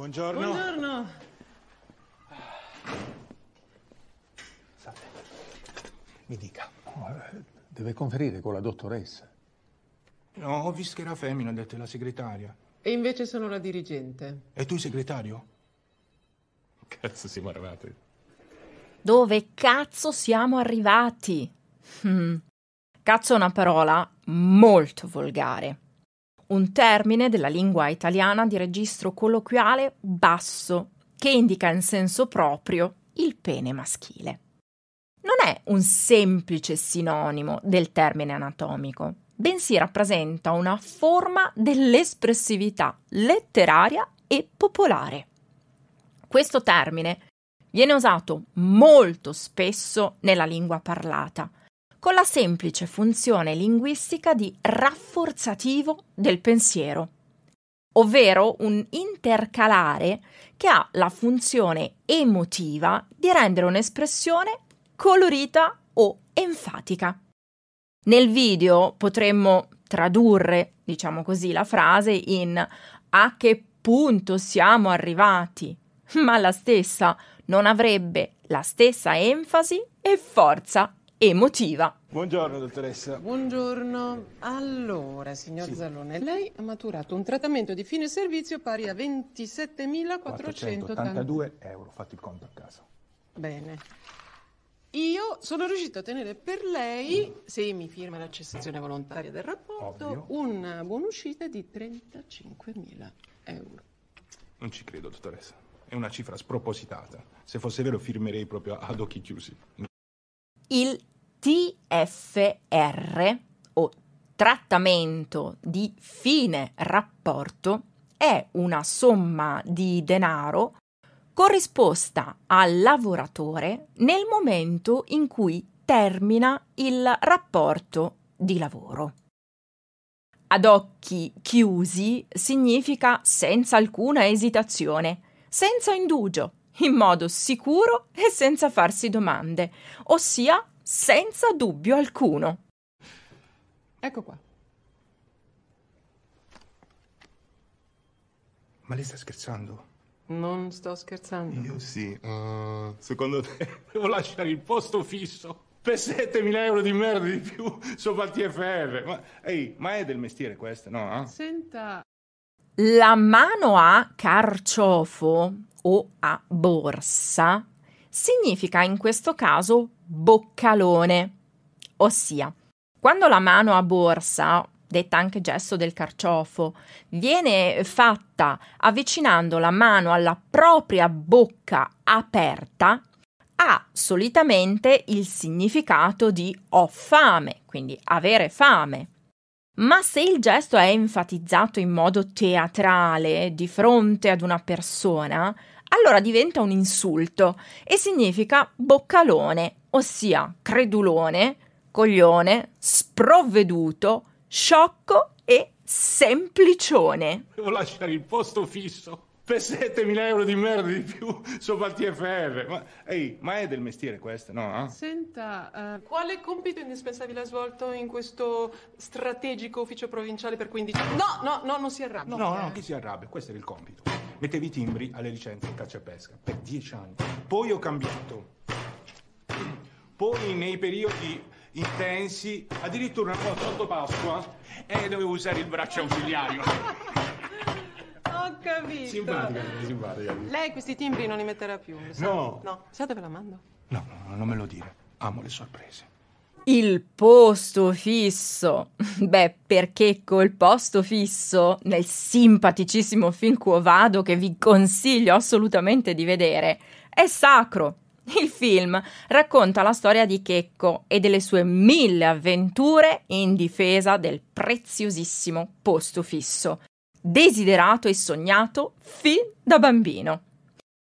Buongiorno. Buongiorno. Salve. Mi dica, eh, deve conferire con la dottoressa. No, ho visto che era femmina, ha detto la segretaria. E invece sono la dirigente. E tu segretario? Cazzo siamo arrivati. Dove cazzo siamo arrivati? Cazzo è una parola molto volgare un termine della lingua italiana di registro colloquiale basso, che indica in senso proprio il pene maschile. Non è un semplice sinonimo del termine anatomico, bensì rappresenta una forma dell'espressività letteraria e popolare. Questo termine viene usato molto spesso nella lingua parlata, con la semplice funzione linguistica di rafforzativo del pensiero, ovvero un intercalare che ha la funzione emotiva di rendere un'espressione colorita o enfatica. Nel video potremmo tradurre, diciamo così, la frase in a che punto siamo arrivati, ma la stessa non avrebbe la stessa enfasi e forza emotiva. Buongiorno dottoressa. Buongiorno. Allora, signor sì. Zallone, lei ha maturato un trattamento di fine servizio pari a 27.482 euro, fatti il conto a caso. Bene. Io sono riuscito a ottenere per lei, se mi firma la cessazione volontaria del rapporto, Ovvio. una buonuscita di 35.000 euro. Non ci credo, dottoressa. È una cifra spropositata. Se fosse vero firmerei proprio ad occhi chiusi. Il TFR o trattamento di fine rapporto è una somma di denaro corrisposta al lavoratore nel momento in cui termina il rapporto di lavoro. Ad occhi chiusi significa senza alcuna esitazione, senza indugio, in modo sicuro e senza farsi domande, ossia senza dubbio alcuno. Ecco qua. Ma lei sta scherzando? Non sto scherzando. Io sì. Uh, secondo te devo lasciare il posto fisso? Per 7.000 euro di merda di più sopra il TFR. Ma, hey, ma è del mestiere questo, no? Eh? Senta. La mano a carciofo o a borsa significa in questo caso boccalone, ossia quando la mano a borsa, detta anche gesto del carciofo, viene fatta avvicinando la mano alla propria bocca aperta, ha solitamente il significato di ho fame, quindi avere fame. Ma se il gesto è enfatizzato in modo teatrale di fronte ad una persona, allora diventa un insulto e significa boccalone, ossia credulone, coglione, sprovveduto, sciocco e semplicione. Devo lasciare il posto fisso per 7.000 euro di merda di più sopra il TFR. Ma, ehi, ma è del mestiere questo, no? Eh? Senta, uh, quale compito indispensabile ha svolto in questo strategico ufficio provinciale per 15... No, no, no, non si arrabbia. No, no, chi si arrabbia? Questo era il compito. Mettevi i timbri alle licenze di caccia e pesca per 10 anni. Poi ho cambiato. Poi nei periodi intensi, addirittura una volta sotto Pasqua, e eh, dovevo usare il braccio ausiliario capito. Simpatica, simpatica. Lei questi timbri non li metterà più. No. No. Sa dove la mando? No, no, non me lo dire. Amo le sorprese. Il posto fisso. Beh, perché col posto fisso nel simpaticissimo film Cuovado che vi consiglio assolutamente di vedere è sacro. Il film racconta la storia di Checco e delle sue mille avventure in difesa del preziosissimo posto fisso desiderato e sognato fin da bambino.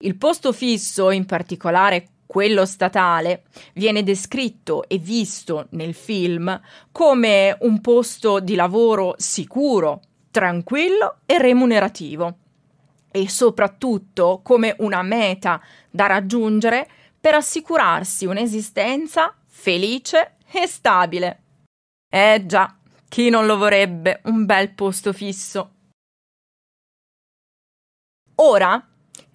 Il posto fisso, in particolare quello statale, viene descritto e visto nel film come un posto di lavoro sicuro, tranquillo e remunerativo e soprattutto come una meta da raggiungere per assicurarsi un'esistenza felice e stabile. Eh già, chi non lo vorrebbe un bel posto fisso? Ora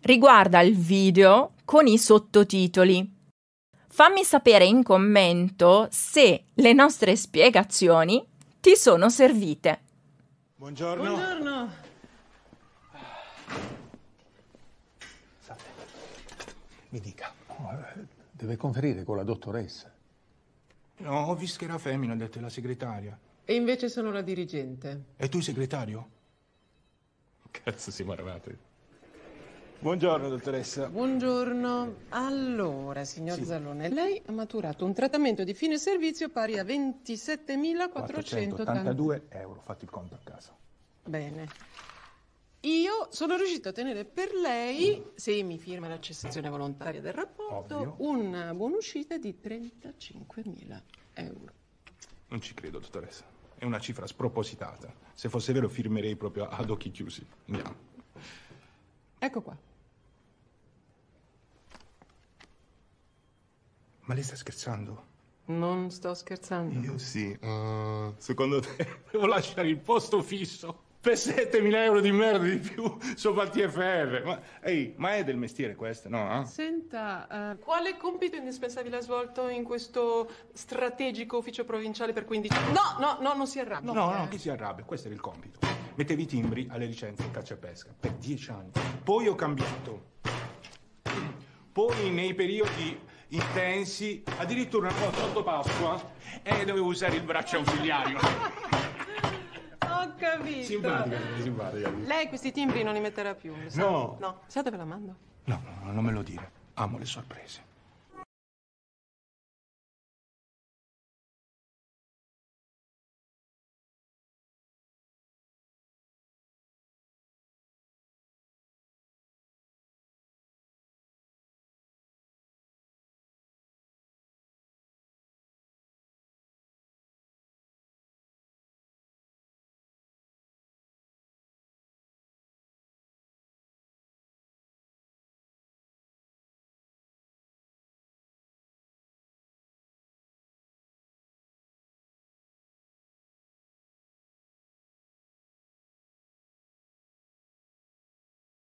riguarda il video con i sottotitoli. Fammi sapere in commento se le nostre spiegazioni ti sono servite. Buongiorno. Buongiorno. Mi dica, eh, deve conferire con la dottoressa. No, ho visto che era femmina, ha detto la segretaria. E invece sono la dirigente. E tu segretario? Cazzo siamo arrivati. Buongiorno dottoressa. Buongiorno. Allora, signor sì. Zallone, lei ha maturato un trattamento di fine servizio pari a 27.482 euro, fatti il conto a casa. Bene. Io sono riuscito a tenere per lei, se mi firma la cessazione volontaria del rapporto, Ovvio. una buonuscita di 35.000 euro. Non ci credo, dottoressa. È una cifra spropositata. Se fosse vero firmerei proprio ad occhi chiusi. Andiamo. Ecco qua. Ma lei sta scherzando? Non sto scherzando. Io sì. Uh, secondo te devo lasciare il posto fisso? Per 7.000 euro di merda di più sopra il TFR. Ma, hey, ma è del mestiere questo, no? Eh? Senta, uh, quale compito indispensabile ha svolto in questo strategico ufficio provinciale per 15 anni? No, no, no, non si arrabbia. No, no, eh. no, chi si arrabbia? Questo era il compito. Mettevi i timbri alle licenze di caccia e pesca per 10 anni. Poi ho cambiato. Poi nei periodi intensi. Addirittura una volta sotto Pasqua e eh? eh, dovevo usare il braccio ausiliario. Ho capito. Simpatica, eh, simpatica. Lei questi timbri non li metterà più. Lo so. No. No. State la mando. No, no, no, non me lo dire. Amo le sorprese.